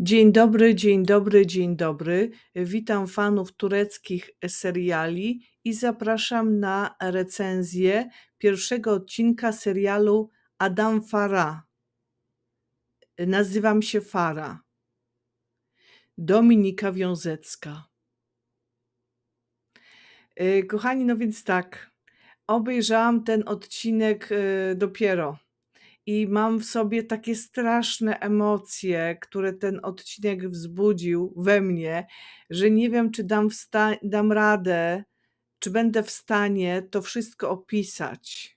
Dzień dobry, dzień dobry, dzień dobry. Witam fanów tureckich seriali i zapraszam na recenzję pierwszego odcinka serialu Adam Fara. Nazywam się Fara. Dominika Wiązecka. E, kochani, no więc tak, obejrzałam ten odcinek e, dopiero i mam w sobie takie straszne emocje, które ten odcinek wzbudził we mnie, że nie wiem, czy dam, dam radę, czy będę w stanie to wszystko opisać.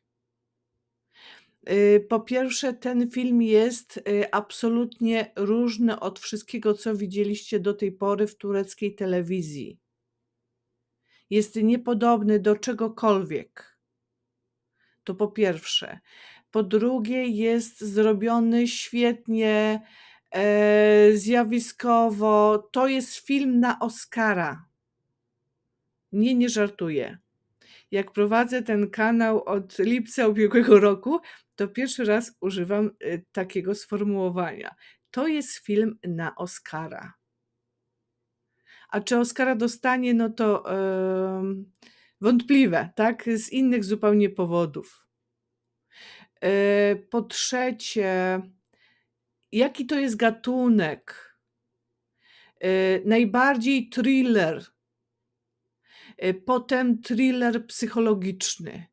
Y, po pierwsze, ten film jest y, absolutnie różny od wszystkiego, co widzieliście do tej pory w tureckiej telewizji. Jest niepodobny do czegokolwiek to po pierwsze. Po drugie, jest zrobiony świetnie, e, zjawiskowo. To jest film na Oscara. Nie, nie żartuję. Jak prowadzę ten kanał od lipca ubiegłego roku, to pierwszy raz używam y, takiego sformułowania. To jest film na Oscara. A czy Oscara dostanie, no to. Yy wątpliwe, tak? Z innych zupełnie powodów. E, po trzecie, jaki to jest gatunek? E, najbardziej thriller, e, potem thriller psychologiczny,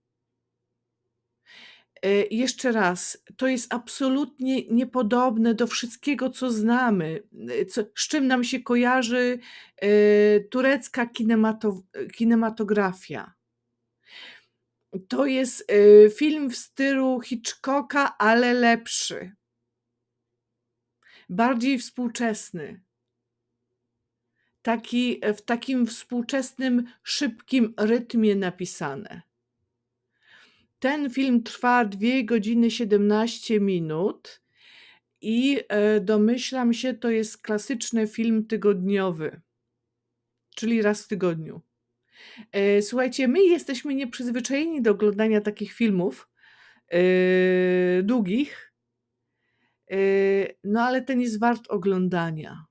E, jeszcze raz, to jest absolutnie niepodobne do wszystkiego, co znamy, e, co, z czym nam się kojarzy e, turecka kinemato, kinematografia. To jest film w stylu Hitchcocka, ale lepszy, bardziej współczesny. Taki, w takim współczesnym, szybkim rytmie napisane. Ten film trwa 2 godziny 17 minut i e, domyślam się, to jest klasyczny film tygodniowy, czyli raz w tygodniu. E, słuchajcie, my jesteśmy nieprzyzwyczajeni do oglądania takich filmów e, długich, no ale ten jest wart oglądania.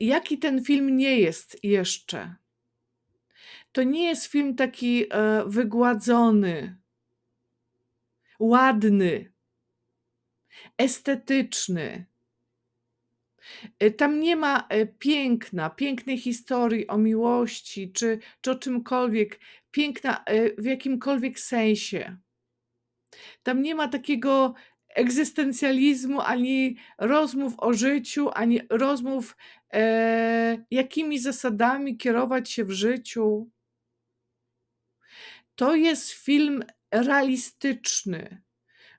jaki ten film nie jest jeszcze? To nie jest film taki e, wygładzony, ładny, estetyczny. E, tam nie ma e, piękna, pięknej historii o miłości czy, czy o czymkolwiek, piękna w jakimkolwiek sensie. Tam nie ma takiego egzystencjalizmu, ani rozmów o życiu, ani rozmów, e, jakimi zasadami kierować się w życiu. To jest film realistyczny,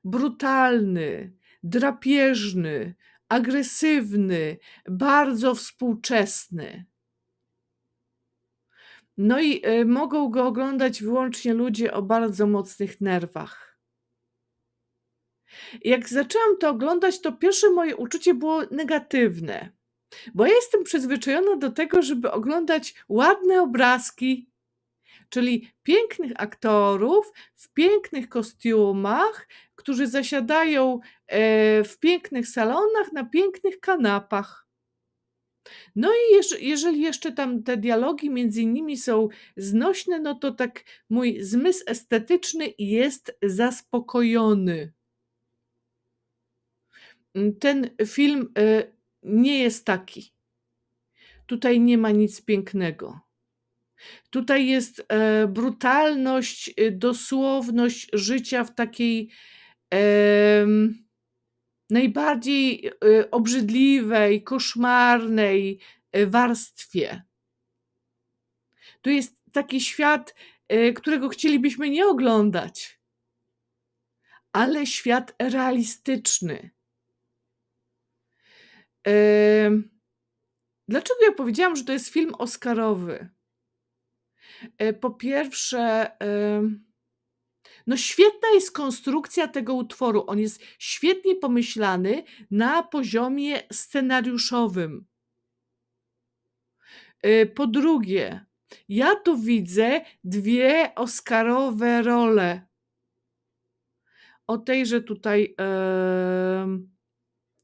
brutalny, drapieżny, agresywny, bardzo współczesny. No i y, mogą go oglądać wyłącznie ludzie o bardzo mocnych nerwach. Jak zaczęłam to oglądać, to pierwsze moje uczucie było negatywne, bo ja jestem przyzwyczajona do tego, żeby oglądać ładne obrazki, czyli pięknych aktorów w pięknych kostiumach, którzy zasiadają e, w pięknych salonach, na pięknych kanapach. No i jeżeli jeszcze tam te dialogi między nimi są znośne, no to tak mój zmysł estetyczny jest zaspokojony. Ten film e, nie jest taki. Tutaj nie ma nic pięknego. Tutaj jest e, brutalność, y, dosłowność życia w takiej najbardziej y, obrzydliwej, koszmarnej e, warstwie. To jest taki świat, e, którego chcielibyśmy nie oglądać, ale świat realistyczny. Dlaczego ja powiedziałam, że to jest film Oscarowy? E, po pierwsze, no świetna jest konstrukcja tego utworu. On jest świetnie pomyślany na poziomie scenariuszowym. E, po drugie, ja tu widzę dwie Oscarowe role. O tejże tutaj yy,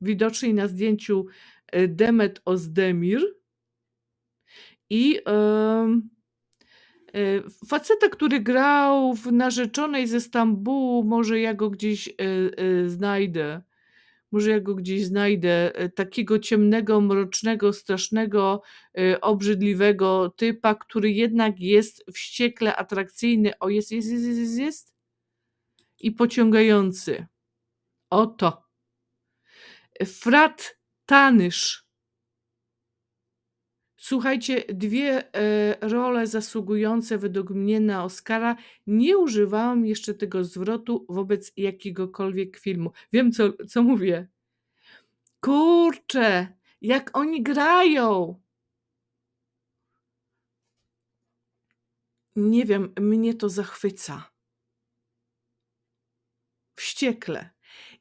widocznej na zdjęciu e, Demet Ozdemir i yy, Y, faceta, który grał w Narzeczonej ze Stambułu, może ja go gdzieś y, y, znajdę. Może ja go gdzieś znajdę. Takiego ciemnego, mrocznego, strasznego, obrzydliwego typa, który jednak jest wściekle atrakcyjny. O, jest, jest, jest, jest, jest. I pociągający. Oto. Frat Tanysz Słuchajcie, dwie e, role zasługujące według mnie na Oscara. Nie używałam jeszcze tego zwrotu wobec jakiegokolwiek filmu. Wiem, co, co mówię. Kurczę, jak oni grają! Nie wiem, mnie to zachwyca. Wściekle.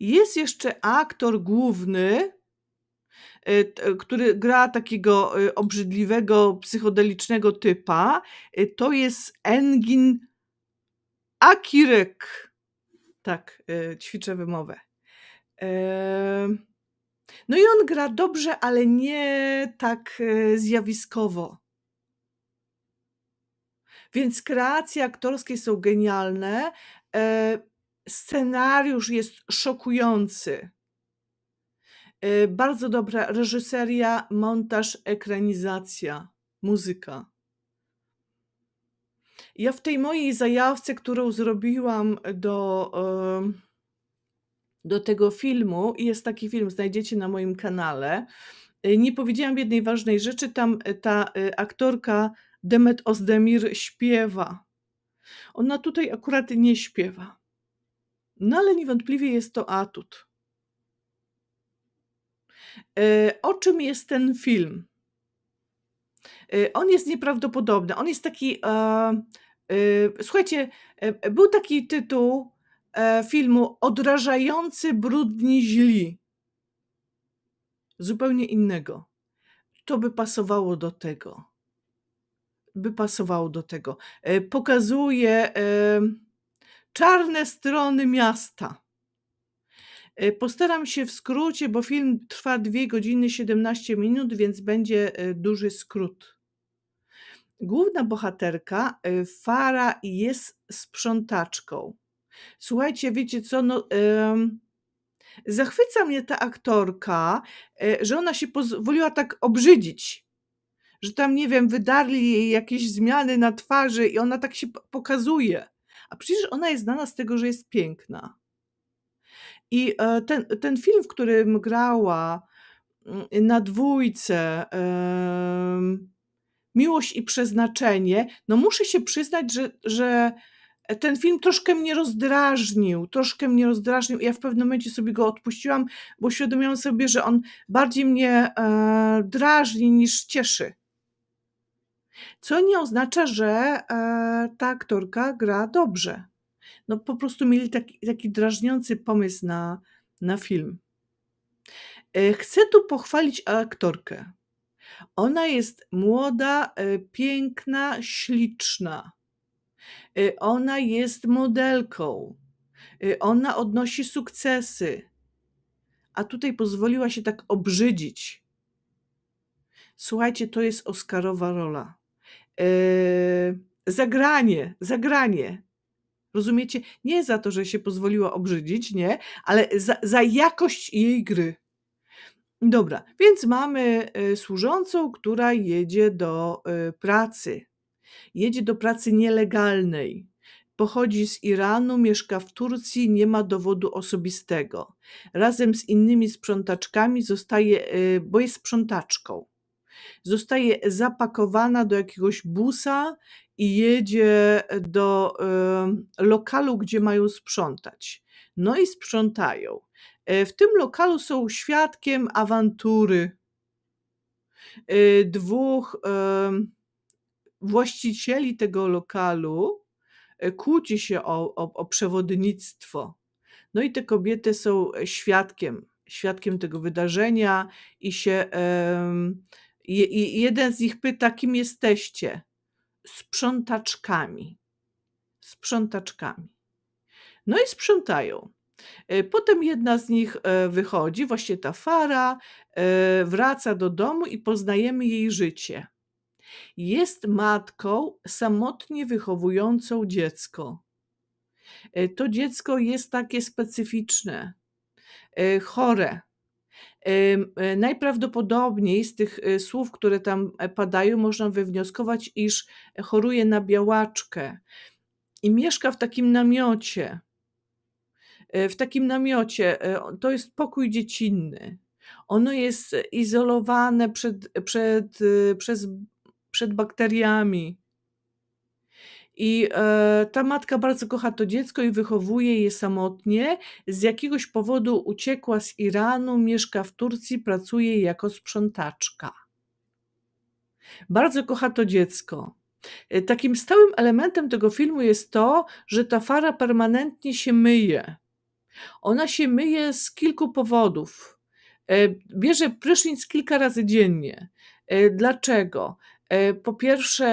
Jest jeszcze aktor główny, Y, y, który gra takiego y, obrzydliwego, psychodelicznego typa. To jest Engin Akirek. Tak, ćwiczę wymowę. No i on gra dobrze, ale nie tak zjawiskowo. Więc kreacje aktorskie są genialne. E, scenariusz jest szokujący. Y, bardzo dobra reżyseria, montaż, ekranizacja, muzyka. Ja w tej mojej zajawce, którą zrobiłam do, do tego filmu, jest taki film, znajdziecie na moim kanale. Y, nie powiedziałam jednej ważnej rzeczy, tam y, ta aktorka Demet Ozdemir śpiewa. Ona tutaj akurat nie śpiewa. No ale niewątpliwie jest to atut. Y, o czym jest ten film? Y, on jest nieprawdopodobny. On jest taki. E, y, słuchajcie, e, e, był taki tytuł filmu Odrażający brudni źli. Zupełnie innego. To by pasowało do tego. By pasowało do tego. Pokazuje czarne strony miasta Y, postaram się w skrócie, bo film trwa 2 godziny 17 minut, więc będzie y, duży skrót. Główna bohaterka, y, Fara, jest sprzątaczką. Słuchajcie, wiecie co? No, zachwyca mnie ta aktorka, że ona się pozwoliła tak obrzydzić. Że tam, nie wiem, wydarli jej jakieś zmiany na twarzy i ona tak się pokazuje. A przecież ona jest znana z tego, że jest piękna. I e, ten, ten film, w którym grała mm, na dwójce Miłość i Przeznaczenie, no muszę się przyznać, że, że ten film troszkę mnie rozdrażnił, troszkę mnie rozdrażnił. Ja w pewnym momencie sobie go odpuściłam, bo uświadomiłam sobie, że on bardziej mnie e, drażni niż cieszy. Co nie oznacza, że e, ta aktorka gra dobrze. No po prostu mieli taki, taki drażniący pomysł na, na film. E, chcę tu pochwalić aktorkę. Ona jest młoda, e, piękna, śliczna. E, ona jest modelką. Ona odnosi sukcesy. A tutaj pozwoliła się tak obrzydzić. Słuchajcie, to jest Oscarowa rola. Eee, zagranie, zagranie. Rozumiecie? Nie za to, że się pozwoliła obrzydzić, nie, ale za, za jakość jej gry. Dobra, więc mamy y, służącą, która jedzie do y, pracy. Jedzie do pracy nielegalnej. Pochodzi z Iranu, mieszka w Turcji, nie ma dowodu osobistego. Razem z innymi sprzątaczkami zostaje, y, bo jest sprzątaczką zostaje zapakowana do jakiegoś busa i jedzie do y, lokalu, gdzie mają sprzątać. No i sprzątają. E, w tym lokalu są świadkiem awantury e, dwóch właścicieli tego lokalu. E, kłóci się o, o, o przewodnictwo. No i te kobiety są świadkiem świadkiem tego wydarzenia i się jeden z nich pyta, kim jesteście? Sprzątaczkami. Sprzątaczkami. No i sprzątają. E, potem jedna z nich e, wychodzi, właśnie ta Fara, e, wraca do domu i poznajemy jej życie. Jest matką samotnie wychowującą dziecko. To dziecko jest takie specyficzne, chore, E, najprawdopodobniej z tych e, słów, które tam e, padają, można wywnioskować, iż choruje na białaczkę i mieszka w takim namiocie. W takim namiocie to jest pokój dziecinny. Ono jest izolowane przed, przed, przez, przed bakteriami, i e, ta matka bardzo kocha to dziecko i wychowuje je samotnie. Z jakiegoś powodu uciekła z Iranu, mieszka w Turcji, pracuje jako sprzątaczka. Bardzo kocha to dziecko. E, takim stałym elementem tego filmu jest to, że ta fara permanentnie się myje. Ona się myje z kilku powodów. E, bierze prysznic kilka razy dziennie. E, dlaczego? E, po pierwsze,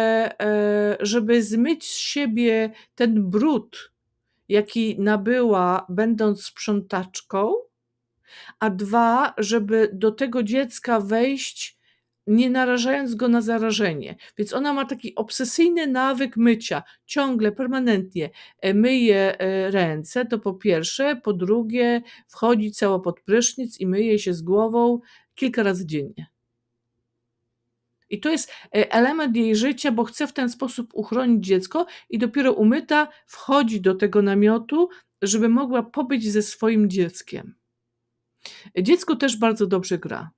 e, żeby zmyć z siebie ten brud, jaki nabyła, będąc sprzątaczką, a dwa, żeby do tego dziecka wejść, nie narażając go na zarażenie. Więc ona ma taki obsesyjny nawyk mycia, ciągle, permanentnie e, myje ręce, to po pierwsze, po drugie, wchodzi cała pod prysznic i myje się z głową kilka razy dziennie. I to jest e, element jej życia, bo chce w ten sposób uchronić dziecko i dopiero umyta wchodzi do tego namiotu, żeby mogła pobyć ze swoim dzieckiem. Dziecko też bardzo dobrze gra.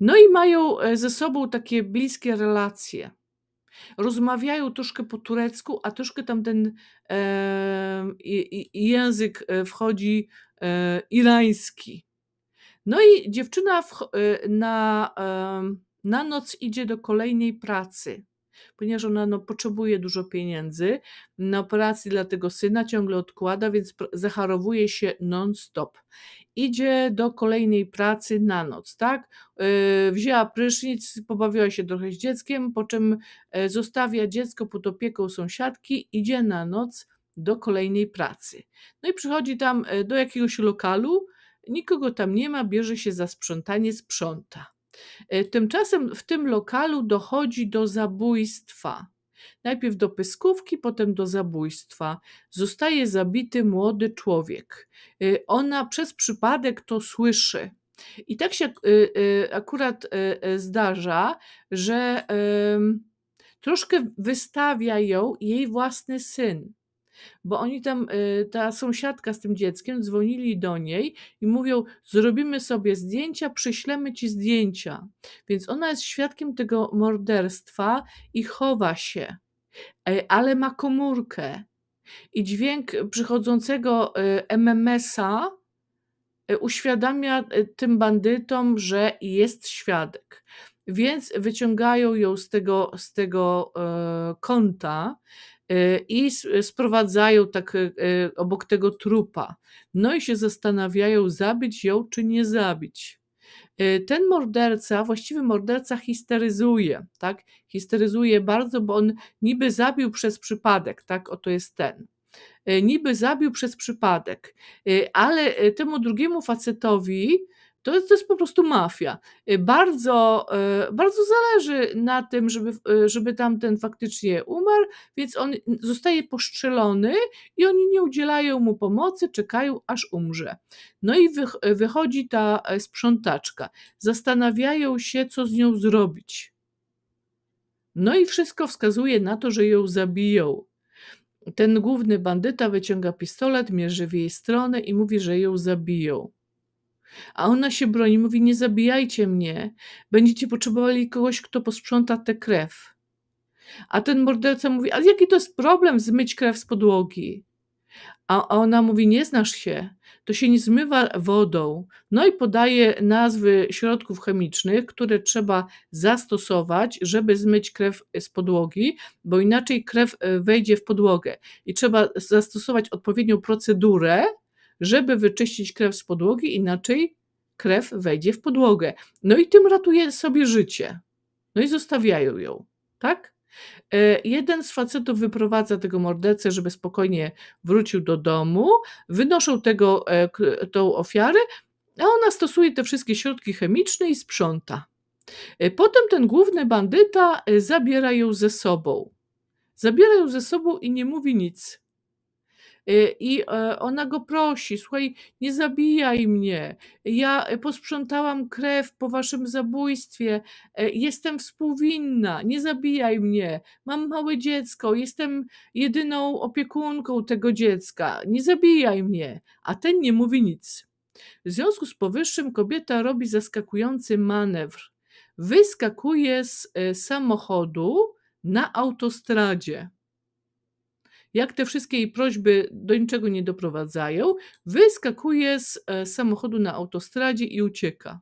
No i mają e, ze sobą takie bliskie relacje. Rozmawiają troszkę po turecku, a troszkę tam ten e, język e, wchodzi e, irański. No i dziewczyna w, na. E, na noc idzie do kolejnej pracy, ponieważ ona no, potrzebuje dużo pieniędzy na operacji dla tego syna, ciągle odkłada, więc zacharowuje się non-stop. Idzie do kolejnej pracy na noc, tak? Yy, wzięła prysznic, pobawiła się trochę z dzieckiem, po czym e, zostawia dziecko pod opieką sąsiadki, idzie na noc do kolejnej pracy. No i przychodzi tam e, do jakiegoś lokalu, nikogo tam nie ma, bierze się za sprzątanie, sprząta Y, tymczasem w tym lokalu dochodzi do zabójstwa. Najpierw do pyskówki, potem do zabójstwa. Zostaje zabity młody człowiek. Y, ona przez przypadek to słyszy. I tak się y, akurat zdarza, że troszkę wystawia ją jej własny syn bo oni tam, y, ta sąsiadka z tym dzieckiem, dzwonili do niej i mówią: Zrobimy sobie zdjęcia, przyślemy ci zdjęcia. Więc ona jest świadkiem tego morderstwa i chowa się, e, ale ma komórkę. I dźwięk przychodzącego y, MMS-a e, uświadamia e, tym bandytom, że jest świadek więc wyciągają ją z tego, z tego e, konta, Y, i sprowadzają tak y, y, obok tego trupa. No i się zastanawiają, zabić ją czy nie zabić. Ten morderca, właściwy morderca histeryzuje, tak? Histeryzuje bardzo, bo on niby zabił przez przypadek, tak? Oto jest ten niby zabił przez przypadek, ale temu drugiemu facetowi to jest, to jest po prostu mafia. Y, bardzo, y, bardzo zależy na tym, żeby, y, żeby tamten faktycznie umarł, więc on zostaje postrzelony i oni nie udzielają mu pomocy, czekają aż umrze. No i wy, wychodzi ta e, sprzątaczka. Zastanawiają się, co z nią zrobić. No i wszystko wskazuje na to, że ją zabiją. Ten główny bandyta wyciąga pistolet, mierzy w jej stronę i mówi, że ją zabiją. A ona się broni, mówi: Nie zabijajcie mnie, będziecie potrzebowali kogoś, kto posprząta tę krew. A ten morderca mówi: A jaki to jest problem zmyć krew z podłogi? A ona mówi: Nie znasz się, to się nie zmywa wodą. No i podaje nazwy środków chemicznych, które trzeba zastosować, żeby zmyć krew z podłogi, bo inaczej krew e, wejdzie w podłogę i trzeba zastosować odpowiednią procedurę, żeby wyczyścić krew z podłogi, inaczej krew wejdzie w podłogę. No i tym ratuje sobie życie. No i zostawiają ją, tak? E, jeden z facetów wyprowadza tego mordercę, żeby spokojnie wrócił do domu, wynoszą tego, e, tą ofiarę, a ona stosuje te wszystkie środki chemiczne i sprząta. E, potem ten główny bandyta zabiera ją ze sobą. Zabiera ją ze sobą i nie mówi nic. Y, i e, ona go prosi, słuchaj, nie zabijaj mnie, ja posprzątałam krew po waszym zabójstwie, e, jestem współwinna, nie zabijaj mnie, mam małe dziecko, jestem jedyną opiekunką tego dziecka, nie zabijaj mnie, a ten nie mówi nic. W związku z powyższym kobieta robi zaskakujący manewr. Wyskakuje z e, samochodu na autostradzie jak te wszystkie jej prośby do niczego nie doprowadzają, wyskakuje z e, samochodu na autostradzie i ucieka.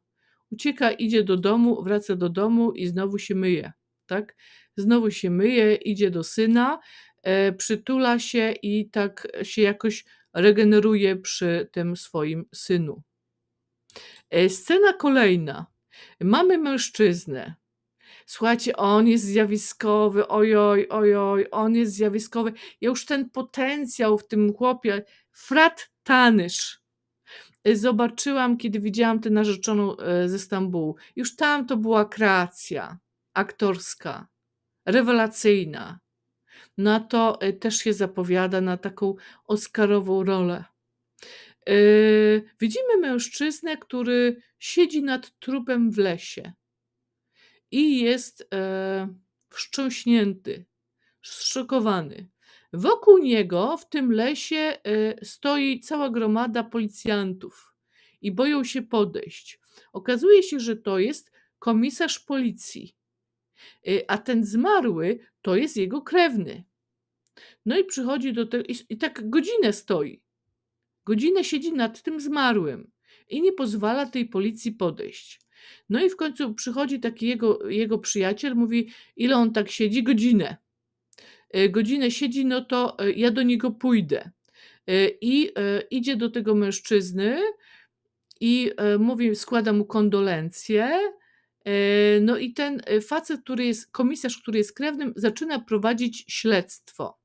Ucieka, idzie do domu, wraca do domu i znowu się myje. Tak? Znowu się myje, idzie do syna, e, przytula się i tak się jakoś regeneruje przy tym swoim synu. E, scena kolejna. Mamy mężczyznę, słuchajcie, on jest zjawiskowy, ojoj, ojoj, on jest zjawiskowy. Ja już ten potencjał w tym chłopie, frat Tanysz, y, zobaczyłam, kiedy widziałam tę narzeczoną y, ze Stambułu. Już tam to była kreacja aktorska, rewelacyjna. Na to y, też się zapowiada na taką oscarową rolę. Yy, widzimy mężczyznę, który siedzi nad trupem w lesie i jest e, wstrząśnięty, zszokowany. Wokół niego w tym lesie e, stoi cała gromada policjantów i boją się podejść. Okazuje się, że to jest komisarz policji, e, a ten zmarły to jest jego krewny. No i przychodzi do tego i, i tak godzinę stoi. Godzinę siedzi nad tym zmarłym i nie pozwala tej policji podejść. No i w końcu przychodzi taki jego, jego przyjaciel, mówi, ile on tak siedzi? Godzinę. E, godzinę siedzi, no to e, ja do niego pójdę. E, I idzie do tego mężczyzny i mówi, składa mu kondolencje. No i ten facet, który jest, komisarz, który jest krewnym, zaczyna prowadzić śledztwo.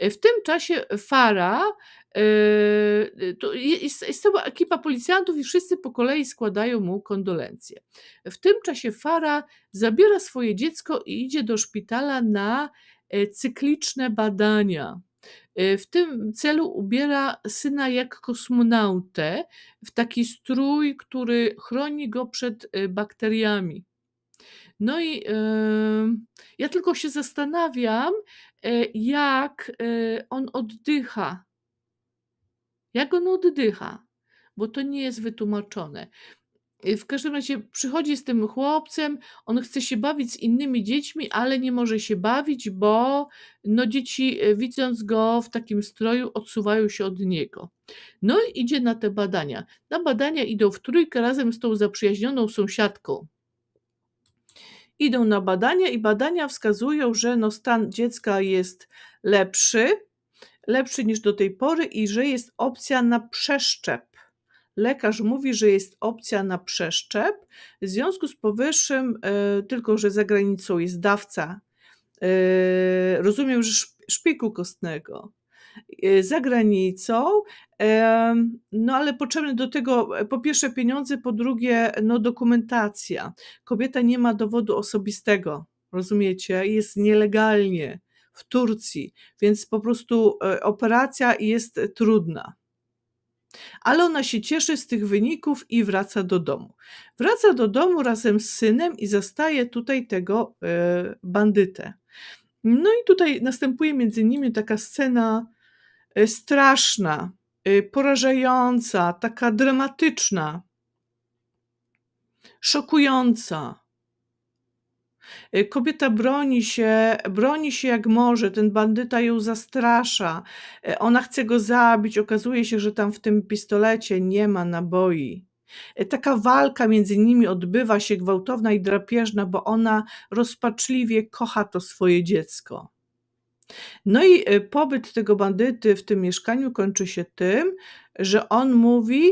W tym czasie Fara Y, jest, jest cała ekipa policjantów i wszyscy po kolei składają mu kondolencje. W tym czasie Fara zabiera swoje dziecko i idzie do szpitala na e, cykliczne badania. E, w tym celu ubiera syna jak kosmonautę w taki strój, który chroni go przed e, bakteriami. No i ja tylko się zastanawiam, jak on oddycha jak on oddycha? Bo to nie jest wytłumaczone. Y, w każdym razie przychodzi z tym chłopcem, on chce się bawić z innymi dziećmi, ale nie może się bawić, bo no dzieci y, widząc go w takim stroju odsuwają się od niego. No i idzie na te badania. Na badania idą w trójkę razem z tą zaprzyjaźnioną sąsiadką idą na badania i badania wskazują, że no stan dziecka jest lepszy, lepszy niż do tej pory i że jest opcja na przeszczep. Lekarz mówi, że jest opcja na przeszczep. W związku z powyższym, e, tylko że za granicą jest dawca, e, rozumiem, że szpiku kostnego e, za granicą, no ale potrzebne do tego po pierwsze pieniądze, po drugie no dokumentacja. Kobieta nie ma dowodu osobistego, rozumiecie? Jest nielegalnie w Turcji, więc po prostu e, operacja jest trudna. Ale ona się cieszy z tych wyników i wraca do domu. Wraca do domu razem z synem i zastaje tutaj tego e, bandytę. No i tutaj następuje między nimi taka scena e, straszna, porażająca, taka dramatyczna, szokująca. Y, kobieta broni się, broni się jak może, ten bandyta ją zastrasza, y, ona chce go zabić, okazuje się, że tam w tym pistolecie nie ma naboi. Y, taka walka między nimi odbywa się gwałtowna i drapieżna, bo ona rozpaczliwie kocha to swoje dziecko. No i pobyt tego bandyty w tym mieszkaniu kończy się tym, że on mówi: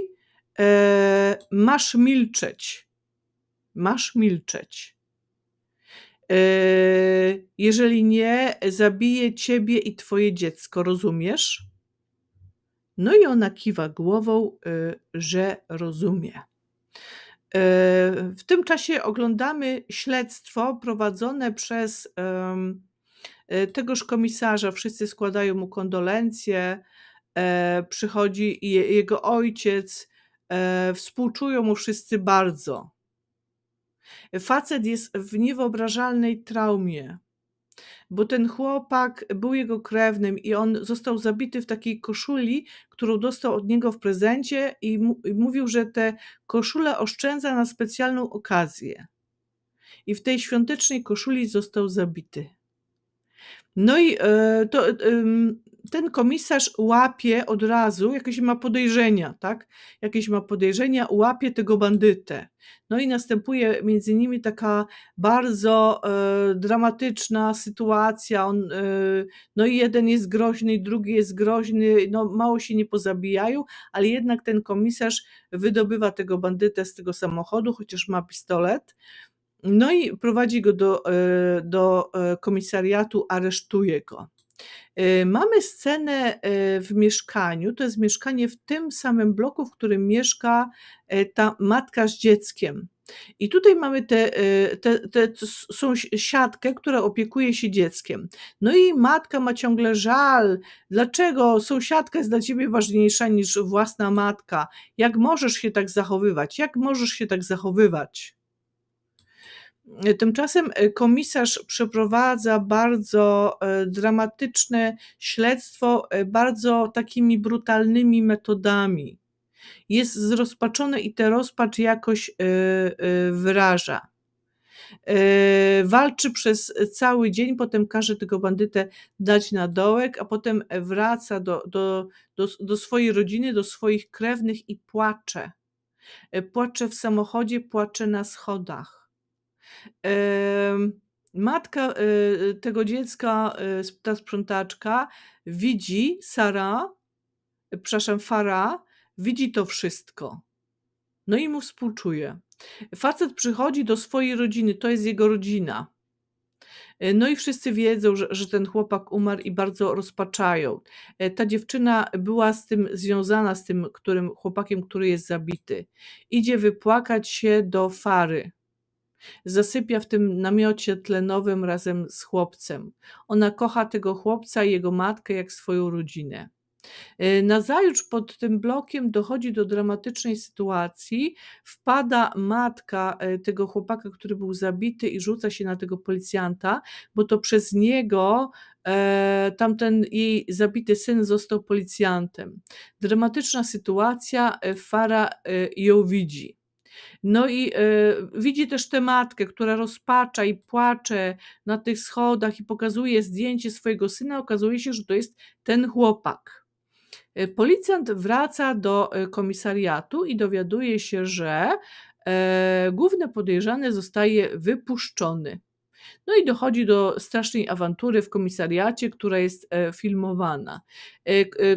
e, Masz milczeć. Masz milczeć. Yy, jeżeli nie, zabiję ciebie i twoje dziecko, rozumiesz? No i ona kiwa głową, yy, że rozumie. Yy, w tym czasie oglądamy śledztwo prowadzone przez tegoż komisarza. Wszyscy składają mu kondolencje. E, przychodzi jego ojciec. E, współczują mu wszyscy bardzo. Facet jest w niewyobrażalnej traumie, bo ten chłopak był jego krewnym i on został zabity w takiej koszuli, którą dostał od niego w prezencie i, i mówił, że tę koszulę oszczędza na specjalną okazję. I w tej świątecznej koszuli został zabity. No i e, to. y, ten komisarz łapie od razu, jakieś ma podejrzenia, tak? Jakieś ma podejrzenia, łapie tego bandytę. No i następuje między nimi taka bardzo e, dramatyczna sytuacja. On, e, no i jeden jest groźny, drugi jest groźny, no mało się nie pozabijają, ale jednak ten komisarz wydobywa tego bandytę z tego samochodu, chociaż ma pistolet. No i prowadzi go do, e, do e, komisariatu, aresztuje go. Y, mamy scenę y, w mieszkaniu, to jest mieszkanie w tym samym bloku, w którym mieszka y, ta matka z dzieckiem. I tutaj mamy tę te, te, te która opiekuje się dzieckiem. No i matka ma ciągle żal. Dlaczego sąsiadka jest dla ciebie ważniejsza niż własna matka? Jak możesz się tak zachowywać? Jak możesz się tak zachowywać? Tymczasem e, komisarz przeprowadza bardzo e, dramatyczne śledztwo, e, bardzo takimi brutalnymi metodami. Jest zrozpaczony i tę rozpacz jakoś wyraża. Walczy przez cały dzień, potem każe tego bandytę dać na dołek, a potem wraca do, do, do, do swojej rodziny, do swoich krewnych i płacze. Płacze w samochodzie, płacze na schodach matka y, tego dziecka, y, ta sprzątaczka, widzi Sara, przepraszam, Fara, widzi to wszystko. No i mu współczuje. Facet przychodzi do swojej rodziny, to jest jego rodzina. E, no i wszyscy wiedzą, że, że, ten chłopak umarł i bardzo rozpaczają. E, ta dziewczyna była z tym związana, z tym którym chłopakiem, który jest zabity. Idzie wypłakać się do Fary. Zasypia w tym namiocie tlenowym razem z chłopcem. Ona kocha tego chłopca i jego matkę jak swoją rodzinę. E, Nazajutrz pod tym blokiem dochodzi do dramatycznej sytuacji. Wpada matka e, tego chłopaka, który był zabity, i rzuca się na tego policjanta, bo to przez niego e, tamten jej zabity syn został policjantem. Dramatyczna sytuacja, Fara ją widzi. No i y, widzi też tę matkę, która rozpacza i płacze na tych schodach i pokazuje zdjęcie swojego syna. Okazuje się, że to jest ten chłopak. E, policjant wraca do e, komisariatu i dowiaduje się, że y, główny podejrzany zostaje wypuszczony. No i dochodzi do strasznej awantury w komisariacie, która jest filmowana.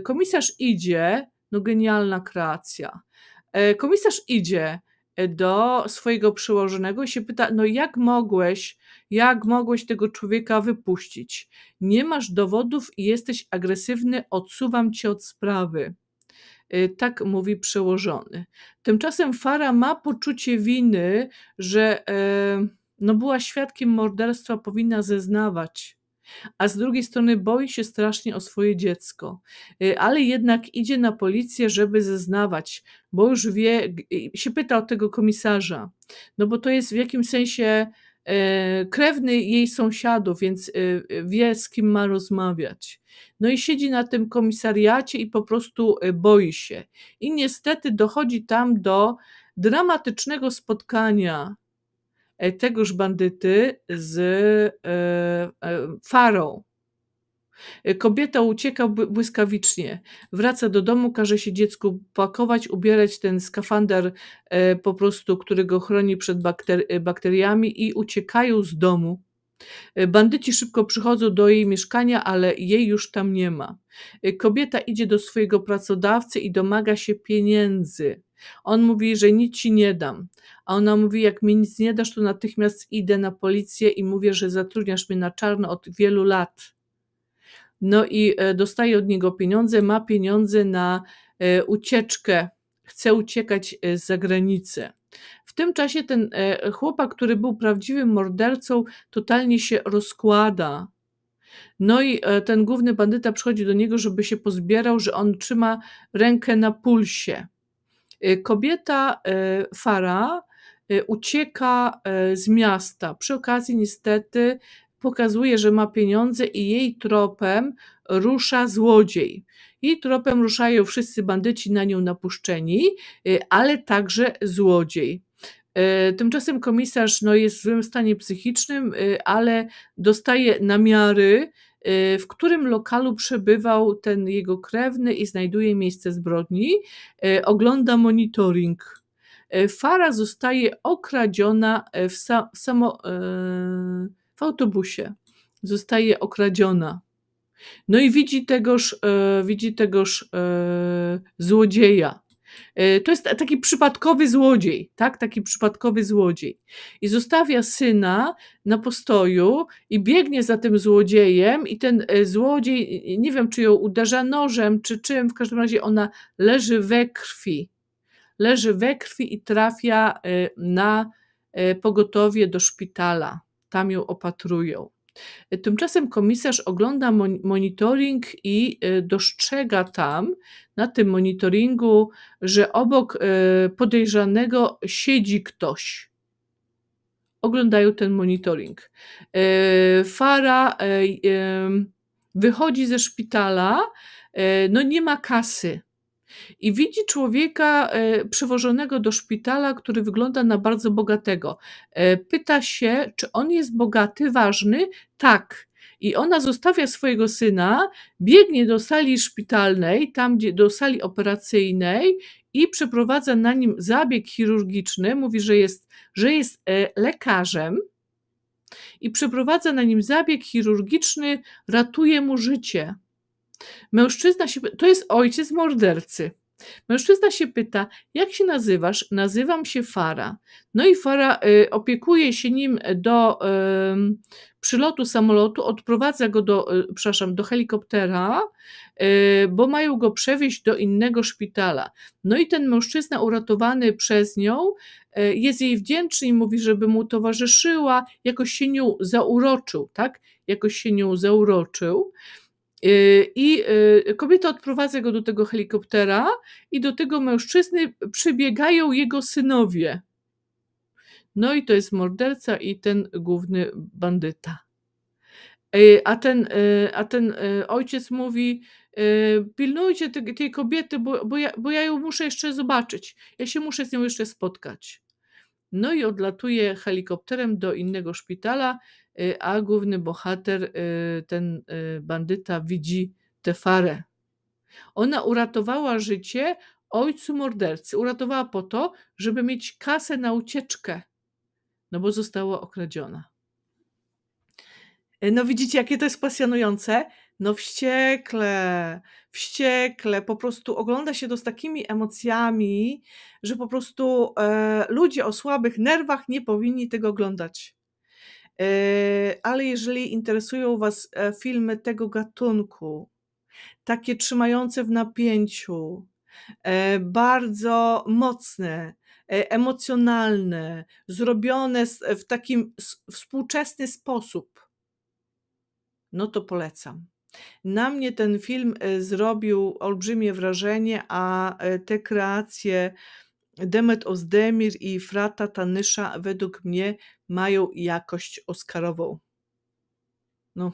Komisarz idzie, no genialna kreacja. Komisarz idzie do swojego przełożonego i się pyta: No, jak mogłeś, jak mogłeś tego człowieka wypuścić? Nie masz dowodów i jesteś agresywny, odsuwam cię od sprawy. Y, tak mówi przełożony. Tymczasem Fara ma poczucie winy, że e, no, była świadkiem morderstwa, powinna zeznawać a z drugiej strony boi się strasznie o swoje dziecko, y, ale jednak idzie na policję, żeby zeznawać, bo już wie, się pyta o tego komisarza, no bo to jest w jakimś sensie e, krewny jej sąsiadów, więc y, y, wie z kim ma rozmawiać. No i siedzi na tym komisariacie i po prostu boi się. I niestety dochodzi tam do dramatycznego spotkania E, tegoż bandyty z e, e, farą. Kobieta ucieka błyskawicznie. Wraca do domu, każe się dziecku pakować, ubierać ten skafander po prostu, który go chroni przed bakter bakteriami i uciekają z domu. Bandyci szybko przychodzą do jej mieszkania, ale jej już tam nie ma. Kobieta idzie do swojego pracodawcy i domaga się pieniędzy. On mówi, że nic ci nie dam. A ona mówi, jak mi nic nie dasz, to natychmiast idę na policję i mówię, że zatrudniasz mnie na czarno od wielu lat. No i e, dostaje od niego pieniądze, ma pieniądze na e, ucieczkę, chce uciekać e, z zagranicy. W tym czasie ten chłopak, który był prawdziwym mordercą, totalnie się rozkłada. No i ten główny bandyta przychodzi do niego, żeby się pozbierał, że on trzyma rękę na pulsie. Y, kobieta y, Fara y, ucieka z miasta. Przy okazji, niestety, pokazuje, że ma pieniądze i jej tropem rusza złodziej. Jej tropem ruszają wszyscy bandyci na nią napuszczeni, ale także złodziej. Tymczasem komisarz no, jest w złym stanie psychicznym, ale dostaje namiary Y, w którym lokalu przebywał ten jego krewny i znajduje miejsce zbrodni, y, ogląda monitoring. Y, fara zostaje okradziona w, sa, w, samo, w autobusie. Zostaje okradziona. No i widzi tegoż, widzi tegoż złodzieja Y, to jest taki przypadkowy złodziej, tak? Taki przypadkowy złodziej. I zostawia syna na postoju i biegnie za tym złodziejem, i ten y, złodziej, y, nie wiem czy ją uderza nożem, czy czym, w każdym razie ona leży we krwi. Leży we krwi i trafia na pogotowie do szpitala. Tam ją opatrują. Tymczasem komisarz ogląda monitoring i e, dostrzega tam, na tym monitoringu, że obok e, podejrzanego siedzi ktoś. Oglądają ten monitoring. E, fara wychodzi ze szpitala, no nie ma kasy i widzi człowieka e, przywożonego do szpitala, który wygląda na bardzo bogatego. E, pyta się, czy on jest bogaty, ważny? Tak. I ona zostawia swojego syna, biegnie do sali szpitalnej, tam gdzie do sali operacyjnej i przeprowadza na nim zabieg chirurgiczny. Mówi, że jest, że jest e, lekarzem i przeprowadza na nim zabieg chirurgiczny, ratuje mu życie. Mężczyzna się, to jest ojciec mordercy. Mężczyzna się pyta, jak się nazywasz? Nazywam się Fara. No i Fara y, opiekuje się nim do y, przylotu samolotu, odprowadza go do, y, przepraszam, do helikoptera, y, bo mają go przewieźć do innego szpitala. No i ten mężczyzna uratowany przez nią y, jest jej wdzięczny i mówi, żeby mu towarzyszyła, jakoś się nią zauroczył, tak? Jakoś się nią zauroczył. Y, I y, kobieta odprowadza go do tego helikoptera, i do tego mężczyzny przybiegają jego synowie. No i to jest morderca i ten główny bandyta. Y, a ten, a ten ojciec mówi: Pilnujcie tej, kobiety, bo, bo, ja, bo ja ją muszę jeszcze zobaczyć. Ja się muszę z nią jeszcze spotkać. No i odlatuje helikopterem do innego szpitala, Y, a główny bohater, y, ten y, bandyta, widzi tę farę. Ona uratowała życie ojcu mordercy. Uratowała po to, żeby mieć kasę na ucieczkę, no bo została okradziona. No widzicie, jakie to jest pasjonujące? No wściekle, wściekle, po prostu ogląda się to z takimi emocjami, że po prostu e, ludzie o słabych nerwach nie powinni tego oglądać. Yy, ale jeżeli interesują Was e, filmy tego gatunku, takie trzymające w napięciu, e, bardzo mocne, e, emocjonalne, zrobione w takim współczesny sposób, no to polecam. Na mnie ten film zrobił olbrzymie wrażenie, a te kreacje Demet Ozdemir i Frata Tanysza według mnie mają jakość oscarową. No,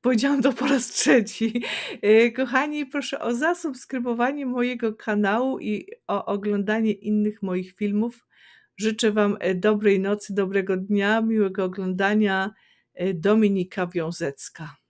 powiedziałam to po raz trzeci. E, kochani, proszę o zasubskrybowanie mojego kanału i o oglądanie innych moich filmów. Życzę Wam e, dobrej nocy, dobrego dnia, miłego oglądania. E, Dominika Wiązecka.